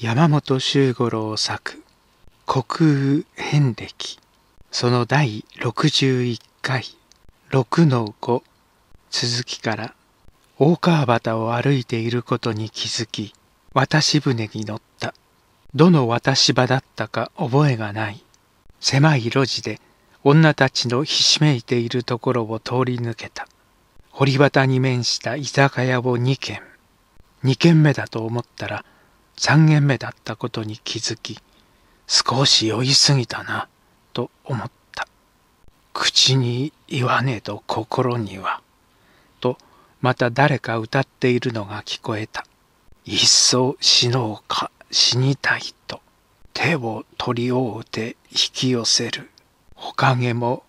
山本周五郎作「国空遍歴」その第61回6の5続きから大川端を歩いていることに気づき渡し船に乗ったどの渡し場だったか覚えがない狭い路地で女たちのひしめいているところを通り抜けた堀端に面した居酒屋を2軒2軒目だと思ったら「3軒目だったことに気づき少し酔いすぎたなと思った口に言わねえと心にはとまた誰か歌っているのが聞こえたいっそ死のうか死にたいと手を取り覆うて引き寄せるおかげも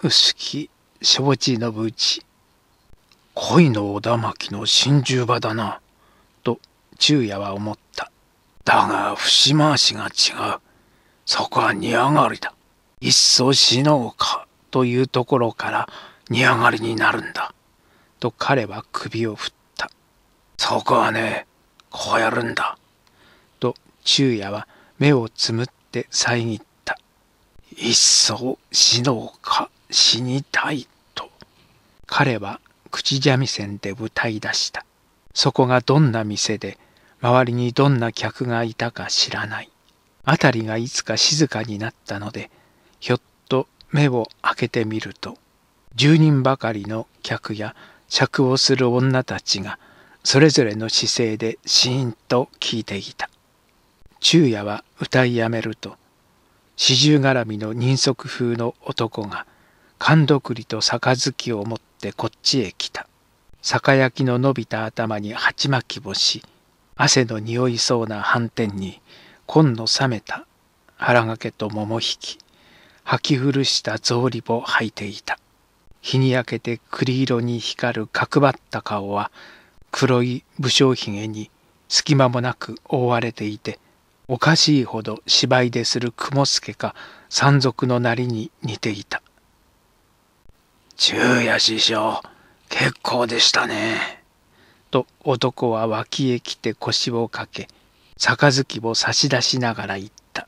薄き承知のぶち恋のおだまきの真珠場だな昼夜は思った。だが、節回しが違う。そこは荷上がりだ。いっそ死のうか、というところから荷上がりになるんだ。と彼は首を振った。そこはね、こうやるんだ。と、昼夜は目をつむって遮った。いっそ死のうか、死にたい、と。彼は口三味線で歌い出した。そこがどんな店で周りにどんな客がいたか知らない。辺りがいつか静かになったので、ひょっと目を開けてみると、10人ばかりの客や酌をする女たちが、それぞれの姿勢でシーンと聞いていた。昼夜は歌いやめると、四十絡みの人足風の男が、勘どくりと杯を持ってこっちへ来た。酒焼きの伸びた頭に鉢巻きをし、汗の匂いそうな斑点に紺の冷めた腹掛けと桃引き履き古した草履を履いていた日に焼けて栗色に光る角張った顔は黒い武将髭に隙間もなく覆われていておかしいほど芝居でする雲助か山賊のなりに似ていた「昼夜師匠結構でしたね」。と男は脇へ来て腰をかけ杯を差し出しながら言った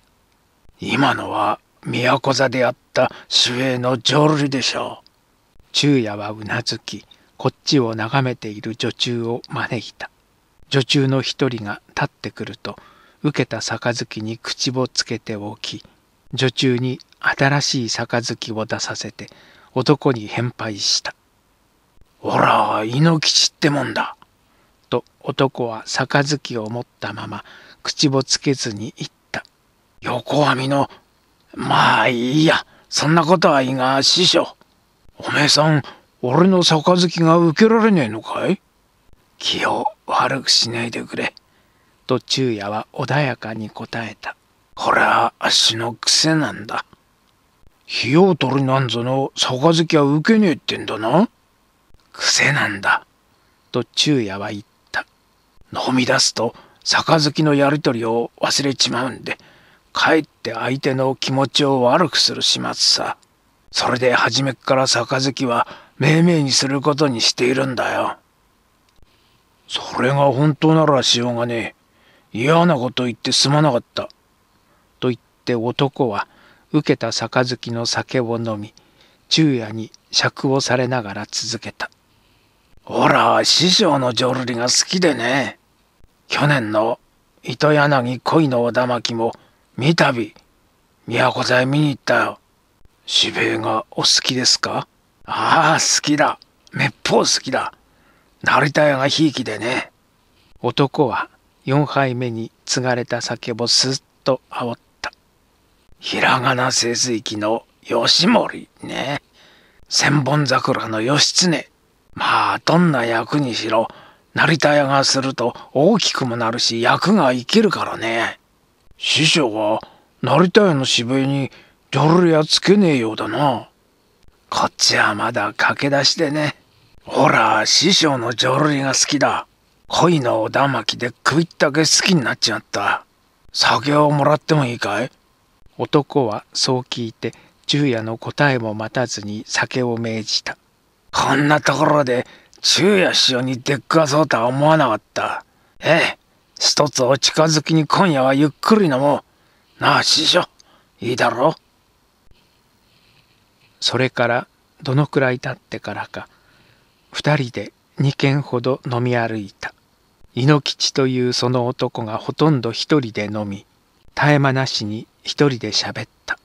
今のは都座であった末の浄瑠璃でしょう昼夜はうなずきこっちを眺めている女中を招いた女中の一人が立ってくると受けた杯に口をつけておき女中に新しい杯を出させて男に返拝した。おら、猪吉ってもんだ。と男は杯を持ったまま口をつけずに言った。横網の、まあいいや、そんなことはいいが、師匠。おめえさん、俺の杯が受けられねえのかい気を悪くしないでくれ。と昼夜は穏やかに答えた。これはあっしの癖なんだ。火を取りなんぞの杯は受けねえってんだな。癖なんだ。と昼夜は言った。飲み出すと杯のやり取りを忘れちまうんでかえって相手の気持ちを悪くする始末さそれで初めっから杯は命名にすることにしているんだよそれが本当ならしようがねえ嫌なこと言ってすまなかった」と言って男は受けた杯の酒を飲み昼夜に酌をされながら続けた「ほら師匠の浄瑠璃が好きでね去年の糸柳恋のおだまきも三度都座見に行ったよ。渋江がお好きですかああ、好きだ。めっぽう好きだ。成田屋がひいきでね。男は4杯目に継がれた酒をすっとあおった。ひらがな聖水器の吉森ね。千本桜の義経。まあ、どんな役にしろ、成田屋がすると大きくもなるし役が生きるからね。師匠は成田屋の渋いにジョルアつけねえようだな。こっちはまだ駆け出しでね。ほら、師匠のジョルリが好きだ。恋のおだまきで食いったけ好きになっちまった。酒をもらってもいいかい男はそう聞いて、昼夜の答えも待たずに酒を命じた。こんなところで昼夜師匠に出っかそうとは思わなかった。ええ、一つお近づきに今夜はゆっくり飲もう。なあ、師匠、いいだろう。それからどのくらい経ってからか、二人で二軒ほど飲み歩いた。猪吉というその男がほとんど一人で飲み、絶え間なしに一人で喋った。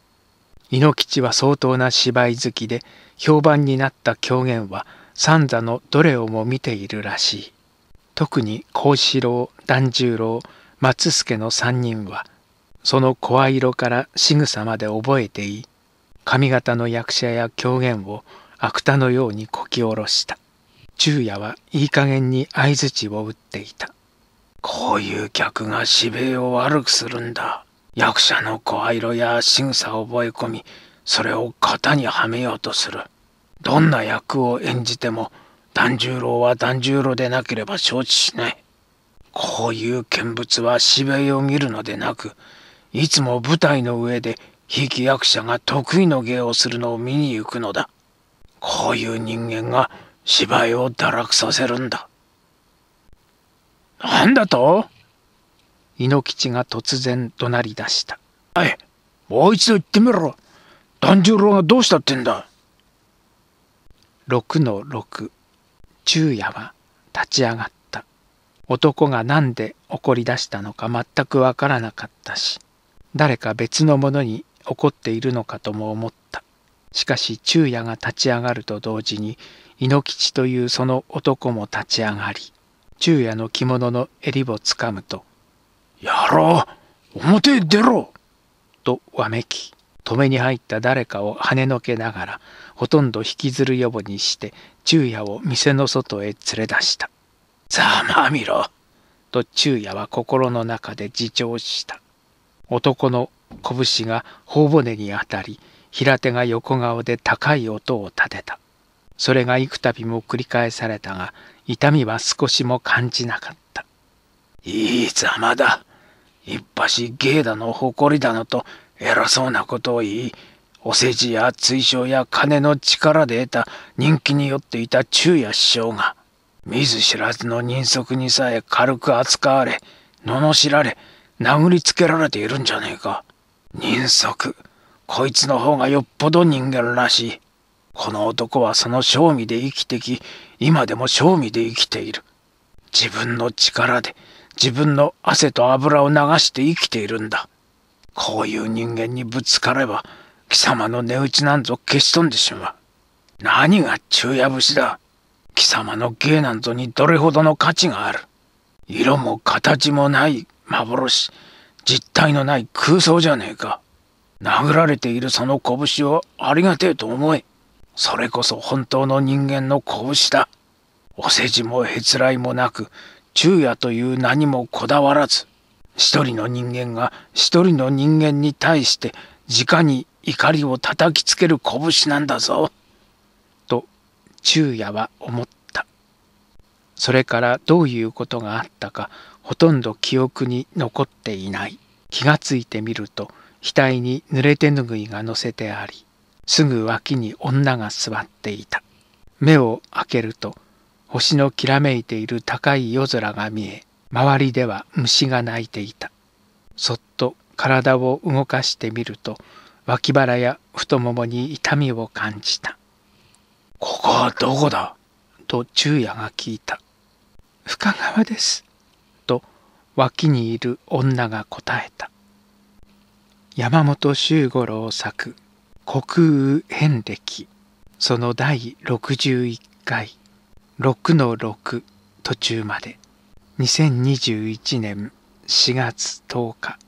猪吉は相当な芝居好きで、評判になった狂言は、三座のどれをも見ているらしい特に幸四郎團十郎松助の三人はその声色から仕草まで覚えていい髪型の役者や狂言を芥のようにこき下ろした昼夜はいい加減に相づちを打っていたこういう客がしべを悪くするんだ役者の声色や仕草を覚え込みそれを型にはめようとするどんな役を演じても團十郎は團十郎でなければ承知しないこういう見物は芝居を見るのでなくいつも舞台の上でひいき役者が得意の芸をするのを見に行くのだこういう人間が芝居を堕落させるんだなんだと猪吉が突然怒鳴り出した。はい、もう一度言ってみろ。團十郎がどうしたってんだ。6の6昼夜は立ち上がった男が何で怒り出したのか全くわからなかったし誰か別のものに怒っているのかとも思ったしかし昼夜が立ち上がると同時に猪吉というその男も立ち上がり昼夜の着物の襟をつかむと「野郎表へ出ろ!」とわめき止めに入った誰かを跳ねのけながらほとんど引きずるようにして昼夜を店の外へ連れ出した「ざまみろ!」と昼夜は心の中で自重した男の拳が頬骨に当たり平手が横顔で高い音を立てたそれが幾度も繰り返されたが痛みは少しも感じなかった「いいざまだ一し芸だの誇りだのと偉そうなことを言いお世辞や追奨や金の力で得た人気に酔っていた昼夜師匠が見ず知らずの人足にさえ軽く扱われ罵られ殴りつけられているんじゃねえか人足こいつの方がよっぽど人間らしいこの男はその賞味で生きてき今でも賞味で生きている自分の力で自分の汗と油を流して生きているんだこういう人間にぶつかれば貴様の値打ちなんぞ消し飛んでしまう。何が昼夜節だ。貴様の芸なんぞにどれほどの価値がある。色も形もない幻、実体のない空想じゃねえか。殴られているその拳をありがてえと思え。それこそ本当の人間の拳だ。お世辞もへつらいもなく、昼夜という何もこだわらず、一人の人間が一人の人間に対して直に怒りを叩きつける拳なんだぞ。と昼夜は思った。それからどういうことがあったかほとんど記憶に残っていない。気がついてみると額に濡れ手ぬぐいが乗せてありすぐ脇に女が座っていた。目を開けると星のきらめいている高い夜空が見え周りでは虫が鳴いていたそっと体を動かしてみると脇腹や太ももに痛みを感じたここはどこだと昼夜が聞いた深川ですと脇にいる女が答えた山本周五郎作「国空遍歴」その第61回6の6途中まで2021年4月10日